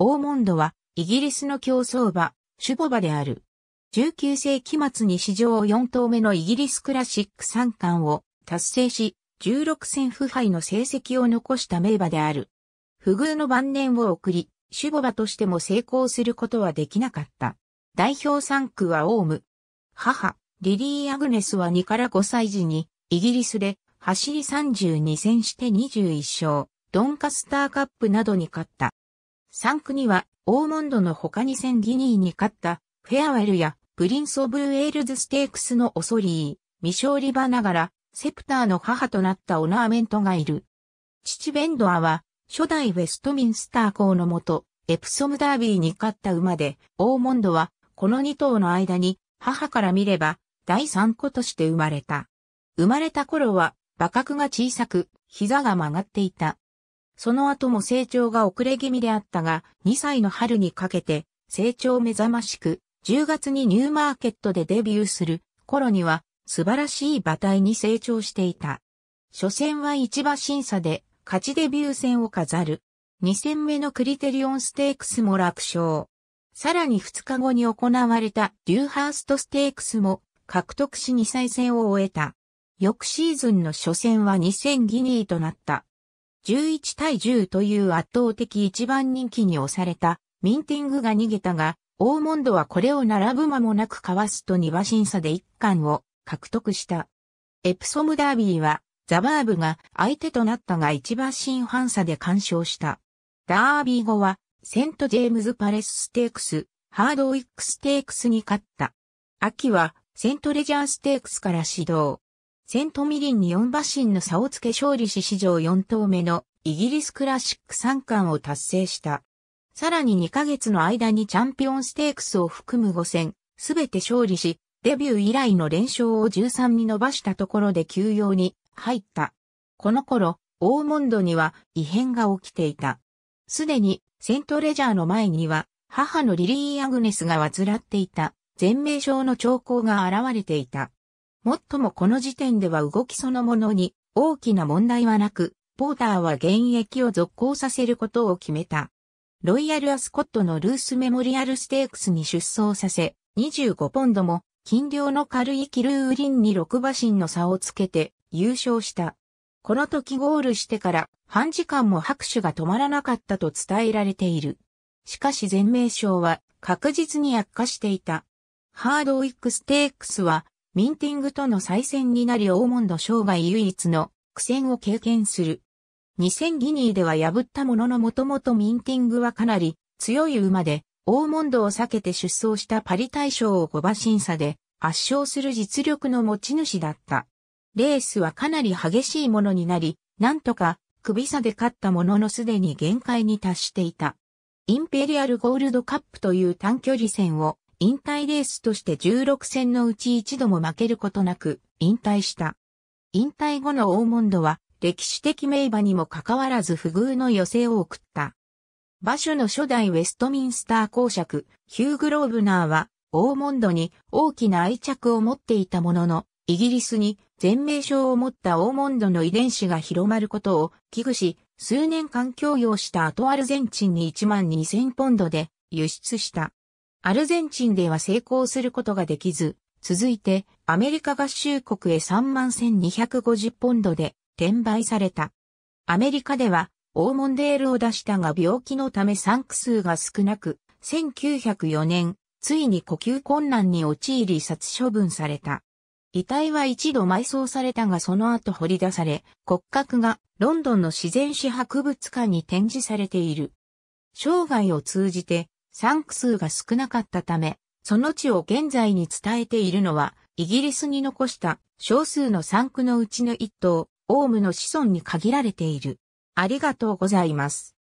オーモンドは、イギリスの競争馬、シュボ馬である。19世紀末に史上4頭目のイギリスクラシック三冠を達成し、16戦不敗の成績を残した名馬である。不遇の晩年を送り、シュボ馬としても成功することはできなかった。代表3区はオーム。母、リリー・アグネスは2から5歳時に、イギリスで走り32戦して21勝、ドンカスターカップなどに勝った。3区には、オーモンドの他にセンギニーに勝った、フェアウェルや、プリンス・オブ・ウェールズ・ステークスのオソリー、未勝利場ながら、セプターの母となったオナーメントがいる。父ベンドアは、初代ウェストミンスター校のもと、エプソムダービーに勝った馬で、オーモンドは、この2頭の間に、母から見れば、第3子として生まれた。生まれた頃は、馬角が小さく、膝が曲がっていた。その後も成長が遅れ気味であったが、2歳の春にかけて、成長目覚ましく、10月にニューマーケットでデビューする頃には、素晴らしい馬体に成長していた。初戦は市場審査で、勝ちデビュー戦を飾る。2戦目のクリテリオンステークスも楽勝。さらに2日後に行われたデューハーストステークスも獲得し2歳戦を終えた。翌シーズンの初戦は2000ギニーとなった。11対10という圧倒的一番人気に押された、ミンティングが逃げたが、オーモンドはこれを並ぶ間もなくかわすと2馬審査で1冠を獲得した。エプソムダービーは、ザバーブが相手となったが1馬審判差で干渉した。ダービー後は、セント・ジェームズ・パレス・ステークス、ハードウィック・ステークスに勝った。秋は、セント・レジャー・ステークスから始動。セントミリンに4馬身の差をつけ勝利し史上4頭目のイギリスクラシック3冠を達成した。さらに2ヶ月の間にチャンピオンステークスを含む5戦、すべて勝利し、デビュー以来の連勝を13に伸ばしたところで休養に入った。この頃、オーモンドには異変が起きていた。すでにセントレジャーの前には母のリリー・アグネスが患っていた全名症の兆候が現れていた。もっともこの時点では動きそのものに大きな問題はなく、ポーターは現役を続行させることを決めた。ロイヤルアスコットのルースメモリアルステークスに出走させ、25ポンドも、金量の軽いキルーリンに6馬身の差をつけて優勝した。この時ゴールしてから半時間も拍手が止まらなかったと伝えられている。しかし全名賞は確実に悪化していた。ハードウィックステークスはミンティングとの再戦になりオーモンド生涯唯一の苦戦を経験する。2000ギニーでは破ったもののもともとミンティングはかなり強い馬で、オーモンドを避けて出走したパリ大賞を5馬審査で圧勝する実力の持ち主だった。レースはかなり激しいものになり、なんとか首差で勝ったもののすでに限界に達していた。インペリアルゴールドカップという短距離戦を引退レースとして16戦のうち一度も負けることなく引退した。引退後のオーモンドは歴史的名馬にもかかわらず不遇の寄せを送った。馬主の初代ウェストミンスター公爵、ヒュー・グローブナーは、オーモンドに大きな愛着を持っていたものの、イギリスに全名称を持ったオーモンドの遺伝子が広まることを危惧し、数年間供養した後アルゼンチンに1万2000ポンドで輸出した。アルゼンチンでは成功することができず、続いてアメリカ合衆国へ31,250万ポンドで転売された。アメリカではオーモンデールを出したが病気のため産区数が少なく、1904年、ついに呼吸困難に陥り殺処分された。遺体は一度埋葬されたがその後掘り出され、骨格がロンドンの自然史博物館に展示されている。生涯を通じて産区数が少なかったため、その地を現在に伝えているのは、イギリスに残した少数の産区のうちの一頭、オウムの子孫に限られている。ありがとうございます。